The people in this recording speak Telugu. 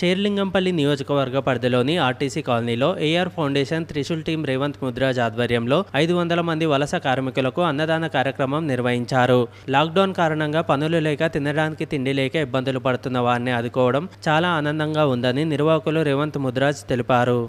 షేర్లింగంపల్లి నియోజకవర్గ పరిధిలోని ఆర్టీసీ కాలనీలో AR foundation Trishul team Revanth Mudraj ఆధ్వర్యంలో ఐదు వందల మంది వలస కార్మికులకు అన్నదాన కార్యక్రమం నిర్వహించారు లాక్డౌన్ కారణంగా పనులు లేక తినడానికి తిండి లేక ఇబ్బందులు పడుతున్న వారిని ఆదుకోవడం చాలా ఆనందంగా ఉందని నిర్వాహకులు రేవంత్ ముద్రాజ్ తెలిపారు